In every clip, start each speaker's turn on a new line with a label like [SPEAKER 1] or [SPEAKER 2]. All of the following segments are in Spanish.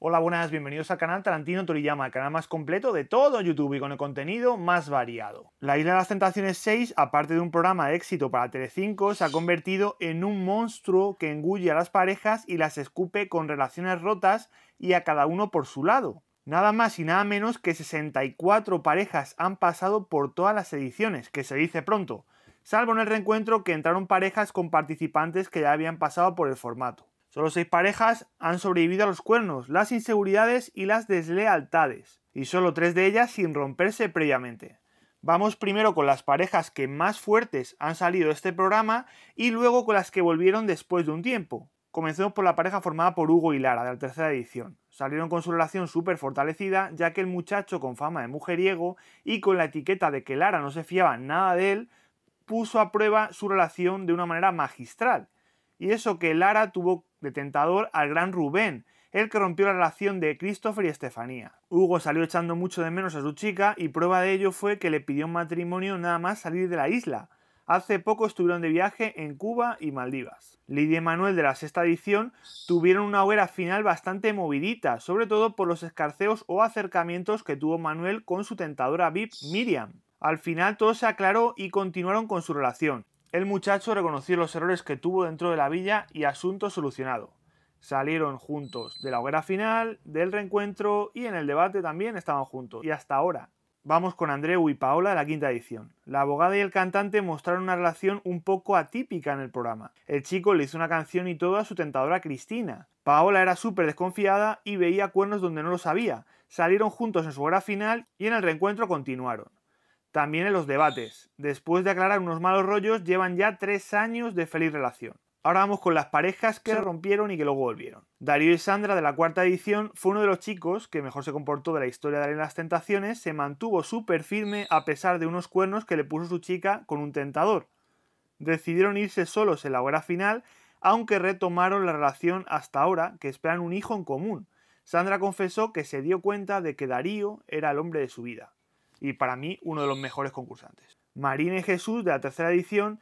[SPEAKER 1] Hola, buenas, bienvenidos al canal Tarantino Toriyama, el canal más completo de todo YouTube y con el contenido más variado. La Isla de las Tentaciones 6, aparte de un programa de éxito para Telecinco, se ha convertido en un monstruo que engulle a las parejas y las escupe con relaciones rotas y a cada uno por su lado. Nada más y nada menos que 64 parejas han pasado por todas las ediciones, que se dice pronto, salvo en el reencuentro que entraron parejas con participantes que ya habían pasado por el formato. Solo seis parejas han sobrevivido a los cuernos, las inseguridades y las deslealtades, y solo tres de ellas sin romperse previamente. Vamos primero con las parejas que más fuertes han salido de este programa y luego con las que volvieron después de un tiempo. Comencemos por la pareja formada por Hugo y Lara de la tercera edición. Salieron con su relación súper fortalecida, ya que el muchacho con fama de mujeriego y con la etiqueta de que Lara no se fiaba nada de él, puso a prueba su relación de una manera magistral y eso que Lara tuvo de tentador al gran Rubén, el que rompió la relación de Christopher y Estefanía. Hugo salió echando mucho de menos a su chica y prueba de ello fue que le pidió un matrimonio nada más salir de la isla. Hace poco estuvieron de viaje en Cuba y Maldivas. Lidia y Manuel de la sexta edición tuvieron una hoguera final bastante movidita, sobre todo por los escarceos o acercamientos que tuvo Manuel con su tentadora VIP Miriam. Al final todo se aclaró y continuaron con su relación. El muchacho reconoció los errores que tuvo dentro de la villa y asunto solucionado. Salieron juntos de la hoguera final, del reencuentro y en el debate también estaban juntos. Y hasta ahora. Vamos con Andreu y Paola de la quinta edición. La abogada y el cantante mostraron una relación un poco atípica en el programa. El chico le hizo una canción y todo a su tentadora Cristina. Paola era súper desconfiada y veía cuernos donde no lo sabía. Salieron juntos en su hora final y en el reencuentro continuaron. También en los debates. Después de aclarar unos malos rollos, llevan ya tres años de feliz relación. Ahora vamos con las parejas que rompieron y que luego volvieron. Darío y Sandra de la cuarta edición fue uno de los chicos que mejor se comportó de la historia de en las Tentaciones, se mantuvo súper firme a pesar de unos cuernos que le puso su chica con un tentador. Decidieron irse solos en la hora final, aunque retomaron la relación hasta ahora, que esperan un hijo en común. Sandra confesó que se dio cuenta de que Darío era el hombre de su vida y para mí uno de los mejores concursantes. Marina y Jesús de la tercera edición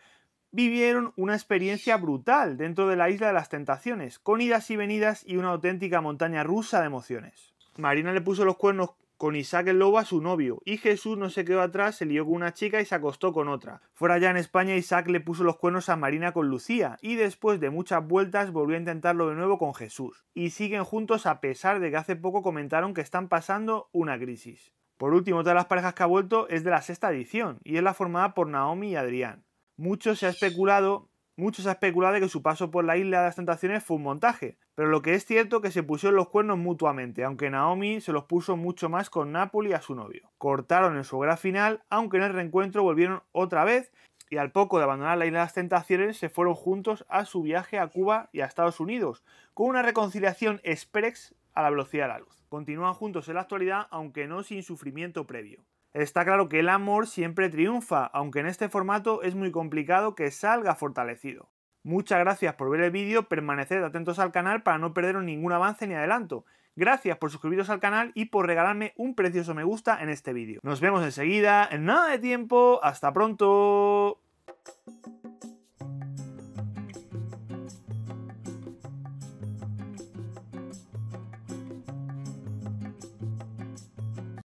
[SPEAKER 1] vivieron una experiencia brutal dentro de la isla de las tentaciones, con idas y venidas y una auténtica montaña rusa de emociones. Marina le puso los cuernos con Isaac el Lobo a su novio, y Jesús no se quedó atrás, se lió con una chica y se acostó con otra. Fuera ya en España, Isaac le puso los cuernos a Marina con Lucía, y después de muchas vueltas volvió a intentarlo de nuevo con Jesús. Y siguen juntos a pesar de que hace poco comentaron que están pasando una crisis. Por último, otra de las parejas que ha vuelto es de la sexta edición y es la formada por Naomi y Adrián. Mucho se ha especulado, mucho se ha especulado de que su paso por la isla de las tentaciones fue un montaje, pero lo que es cierto es que se pusieron los cuernos mutuamente, aunque Naomi se los puso mucho más con Napoli a su novio. Cortaron en su hogar final, aunque en el reencuentro volvieron otra vez y al poco de abandonar la isla de las tentaciones se fueron juntos a su viaje a Cuba y a Estados Unidos, con una reconciliación express a la velocidad de la luz. Continúan juntos en la actualidad, aunque no sin sufrimiento previo. Está claro que el amor siempre triunfa, aunque en este formato es muy complicado que salga fortalecido. Muchas gracias por ver el vídeo, permaneced atentos al canal para no perderos ningún avance ni adelanto. Gracias por suscribiros al canal y por regalarme un precioso me gusta en este vídeo. Nos vemos enseguida, en nada de tiempo, hasta pronto.